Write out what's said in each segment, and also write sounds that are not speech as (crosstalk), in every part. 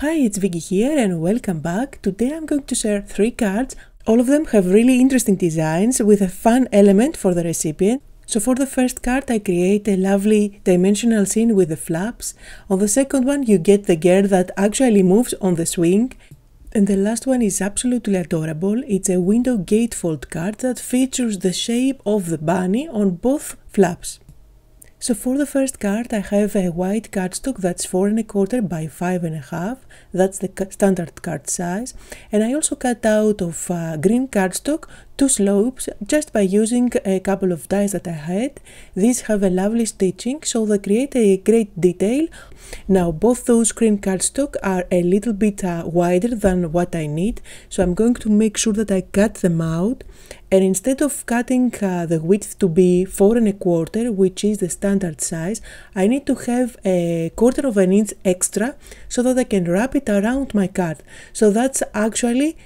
Hi, it's Vicky here and welcome back. Today I'm going to share three cards. All of them have really interesting designs with a fun element for the recipient. So for the first card I create a lovely dimensional scene with the flaps. On the second one you get the girl that actually moves on the swing. And the last one is absolutely adorable. It's a window gatefold card that features the shape of the bunny on both flaps. So for the first card, I have a white cardstock that's four and a quarter by five and a half. That's the standard card size. And I also cut out of uh, green cardstock two slopes just by using a couple of dies that I had. These have a lovely stitching, so they create a great detail. Now, both those green cardstock are a little bit uh, wider than what I need, so I'm going to make sure that I cut them out and instead of cutting uh, the width to be four and a quarter which is the standard size I need to have a quarter of an inch extra so that I can wrap it around my card so that's actually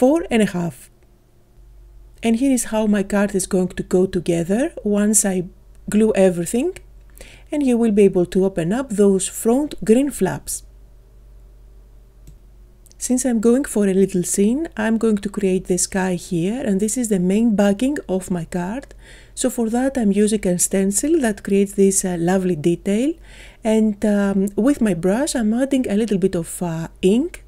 four and a half and here is how my card is going to go together once I glue everything and you will be able to open up those front green flaps since I'm going for a little scene, I'm going to create the sky here and this is the main backing of my card. So for that I'm using a stencil that creates this uh, lovely detail and um, with my brush I'm adding a little bit of uh, ink.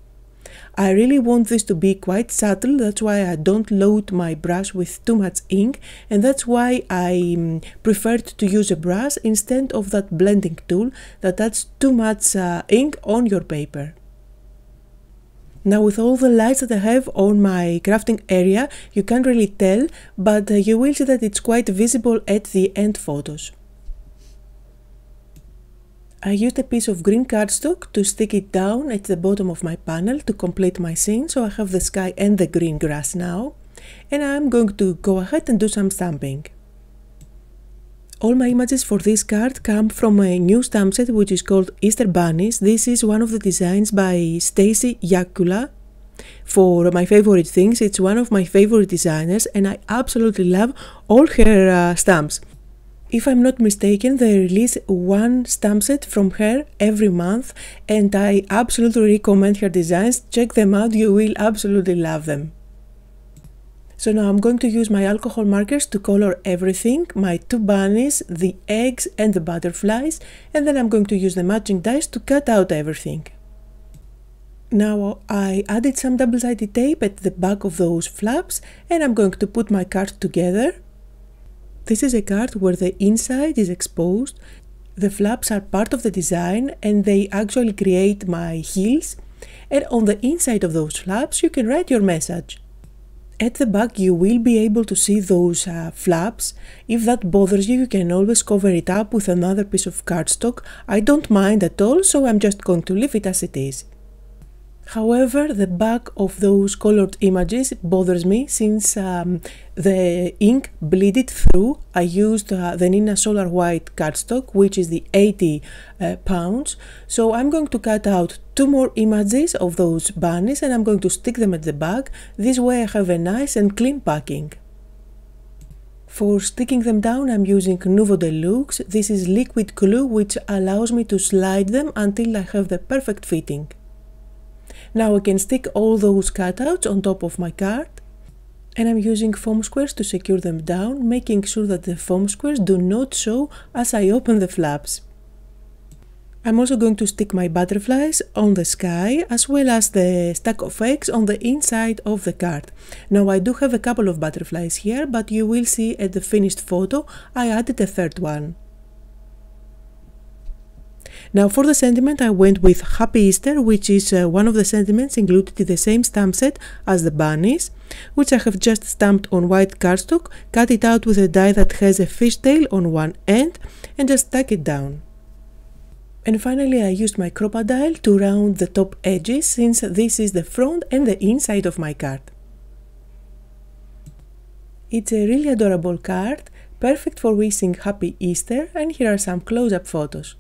I really want this to be quite subtle, that's why I don't load my brush with too much ink and that's why I um, preferred to use a brush instead of that blending tool that adds too much uh, ink on your paper. Now with all the lights that I have on my crafting area, you can't really tell, but uh, you will see that it's quite visible at the end photos. I used a piece of green cardstock to stick it down at the bottom of my panel to complete my scene, so I have the sky and the green grass now. And I'm going to go ahead and do some stamping. All my images for this card come from a new stamp set which is called Easter Bunnies. This is one of the designs by Stacy Yakula. For my favorite things, it's one of my favorite designers and I absolutely love all her uh, stamps. If I'm not mistaken, they release one stamp set from her every month and I absolutely recommend her designs. Check them out, you will absolutely love them. So now I'm going to use my alcohol markers to color everything, my two bunnies, the eggs and the butterflies, and then I'm going to use the matching dies to cut out everything. Now I added some double-sided tape at the back of those flaps and I'm going to put my card together. This is a card where the inside is exposed. The flaps are part of the design and they actually create my heels. And on the inside of those flaps you can write your message. At the back you will be able to see those uh, flaps. If that bothers you, you can always cover it up with another piece of cardstock. I don't mind at all, so I'm just going to leave it as it is. However, the back of those colored images bothers me since um, the ink bleeded through. I used uh, the Nina Solar White cardstock, which is the 80 uh, pounds. So I'm going to cut out two more images of those bunnies and I'm going to stick them at the back. This way I have a nice and clean packing. For sticking them down, I'm using Novo Deluxe. This is liquid glue, which allows me to slide them until I have the perfect fitting. Now I can stick all those cutouts on top of my card and I'm using foam squares to secure them down, making sure that the foam squares do not show as I open the flaps. I'm also going to stick my butterflies on the sky as well as the stack of eggs on the inside of the card. Now I do have a couple of butterflies here, but you will see at the finished photo I added a third one. Now, for the sentiment, I went with Happy Easter, which is uh, one of the sentiments included in the same stamp set as the bunnies, which I have just stamped on white cardstock, cut it out with a die that has a fishtail on one end, and just tack it down. And finally I used my crocodile to round the top edges since this is the front and the inside of my card. It's a really adorable card, perfect for wishing Happy Easter and here are some close-up photos.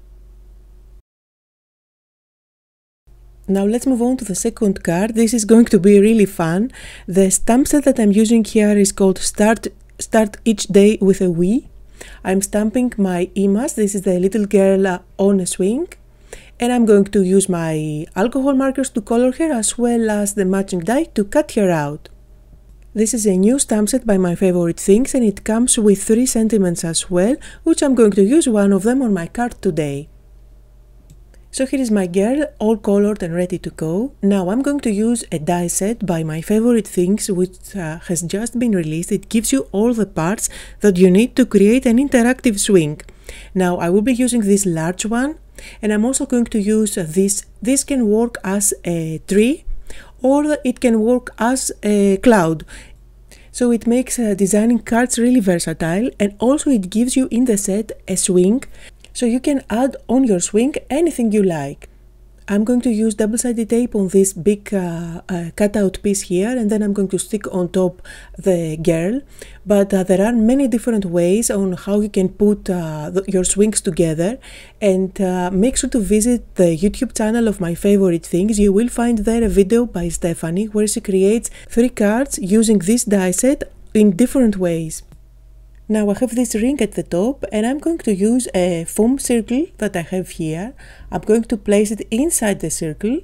Now let's move on to the second card. This is going to be really fun. The stamp set that I'm using here is called Start, Start Each Day with a We. I'm stamping my Imas. This is the little girl uh, on a swing. And I'm going to use my alcohol markers to color her as well as the matching die to cut her out. This is a new stamp set by My Favorite Things and it comes with 3 sentiments as well, which I'm going to use one of them on my card today. So here is my girl, all colored and ready to go. Now I'm going to use a die set by My Favorite Things, which uh, has just been released. It gives you all the parts that you need to create an interactive swing. Now I will be using this large one, and I'm also going to use this. This can work as a tree, or it can work as a cloud. So it makes uh, designing cards really versatile and also it gives you in the set a swing so you can add on your swing anything you like. I'm going to use double-sided tape on this big uh, uh, cutout piece here and then I'm going to stick on top the girl but uh, there are many different ways on how you can put uh, your swings together and uh, make sure to visit the YouTube channel of my favorite things. You will find there a video by Stephanie where she creates three cards using this die set in different ways. Now I have this ring at the top and I'm going to use a foam circle that I have here. I'm going to place it inside the circle.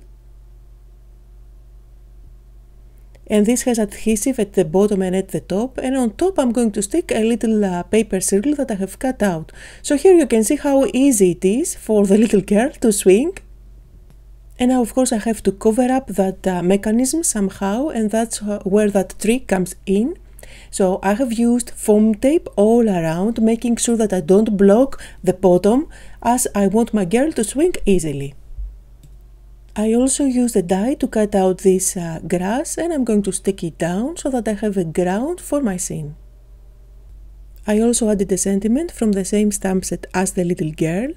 And this has adhesive at the bottom and at the top and on top I'm going to stick a little uh, paper circle that I have cut out. So here you can see how easy it is for the (laughs) little girl to swing. And now of course I have to cover up that uh, mechanism somehow and that's uh, where that trick comes in. So I have used foam tape all around, making sure that I don't block the bottom as I want my girl to swing easily. I also use a die to cut out this uh, grass and I'm going to stick it down so that I have a ground for my scene. I also added a sentiment from the same stamp set as the little girl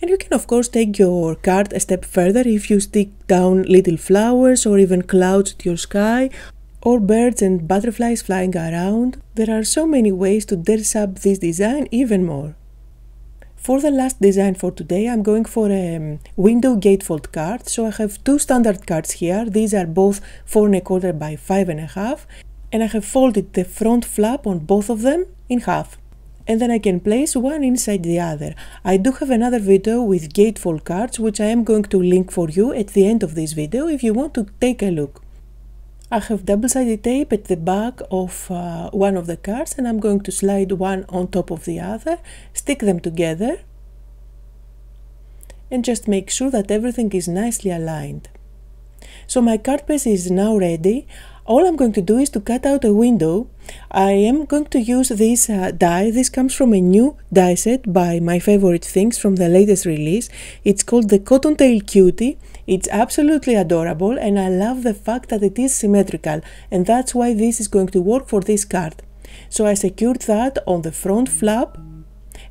and you can of course take your card a step further if you stick down little flowers or even clouds to your sky or birds and butterflies flying around, there are so many ways to dress up this design even more. For the last design for today, I'm going for a um, window gatefold card. So I have two standard cards here. These are both 4 and a quarter by five and a half, and And I have folded the front flap on both of them in half. And then I can place one inside the other. I do have another video with gatefold cards, which I am going to link for you at the end of this video if you want to take a look. I have double-sided tape at the back of uh, one of the cards and I'm going to slide one on top of the other, stick them together and just make sure that everything is nicely aligned. So my card base is now ready all I'm going to do is to cut out a window. I am going to use this uh, die. This comes from a new die set by My Favorite Things from the latest release. It's called the Cottontail Cutie. It's absolutely adorable and I love the fact that it is symmetrical and that's why this is going to work for this card. So I secured that on the front flap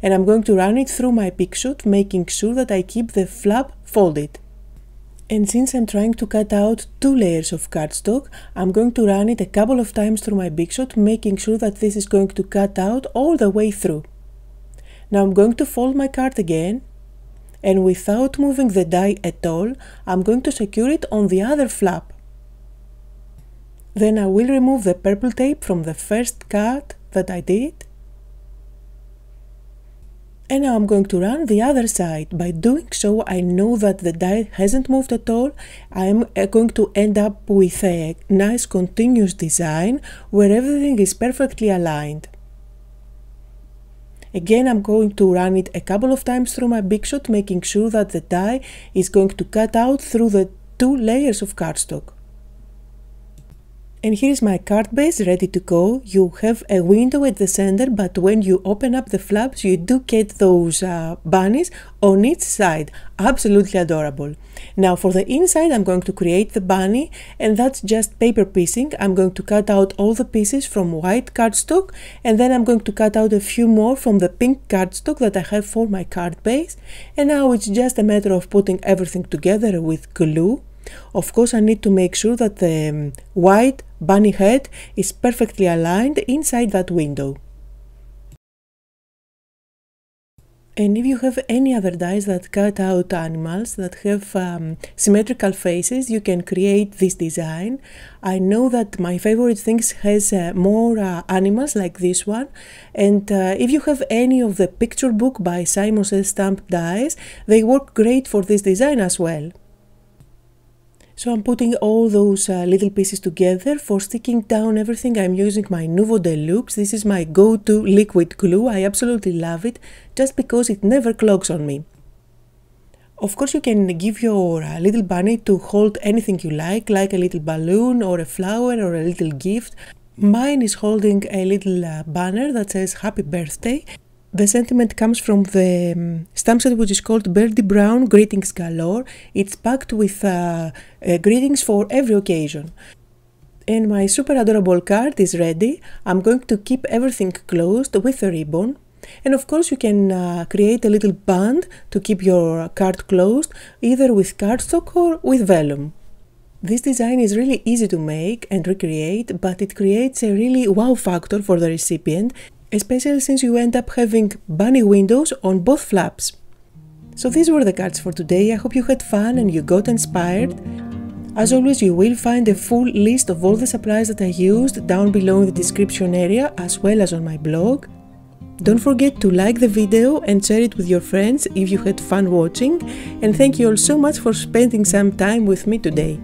and I'm going to run it through my pick shoot making sure that I keep the flap folded. And since I'm trying to cut out two layers of cardstock, I'm going to run it a couple of times through my Big Shot, making sure that this is going to cut out all the way through. Now I'm going to fold my card again, and without moving the die at all, I'm going to secure it on the other flap. Then I will remove the purple tape from the first cut that I did, and now I'm going to run the other side. By doing so, I know that the die hasn't moved at all. I'm uh, going to end up with a nice continuous design where everything is perfectly aligned. Again, I'm going to run it a couple of times through my big shot, making sure that the die is going to cut out through the two layers of cardstock. And here's my card base ready to go. You have a window at the center, but when you open up the flaps, you do get those uh, bunnies on each side. Absolutely adorable. Now for the inside, I'm going to create the bunny, and that's just paper piecing. I'm going to cut out all the pieces from white cardstock, and then I'm going to cut out a few more from the pink cardstock that I have for my card base. And now it's just a matter of putting everything together with glue of course, I need to make sure that the um, white bunny head is perfectly aligned inside that window. And if you have any other dies that cut out animals that have um, symmetrical faces, you can create this design. I know that my favorite things has uh, more uh, animals like this one. And uh, if you have any of the picture book by Simon Stamp dies, they work great for this design as well. So I'm putting all those uh, little pieces together. For sticking down everything, I'm using my Nouveau de Loops. This is my go-to liquid glue. I absolutely love it just because it never clogs on me. Of course, you can give your uh, little bunny to hold anything you like, like a little balloon or a flower or a little gift. Mine is holding a little uh, banner that says happy birthday the sentiment comes from the um, stamp set which is called Birdie Brown Greetings Galore. It's packed with uh, uh, greetings for every occasion. And my super adorable card is ready. I'm going to keep everything closed with a ribbon. And of course you can uh, create a little band to keep your card closed either with cardstock or with vellum. This design is really easy to make and recreate, but it creates a really wow factor for the recipient especially since you end up having bunny windows on both flaps. So these were the cards for today, I hope you had fun and you got inspired. As always, you will find a full list of all the supplies that I used down below in the description area as well as on my blog. Don't forget to like the video and share it with your friends if you had fun watching and thank you all so much for spending some time with me today.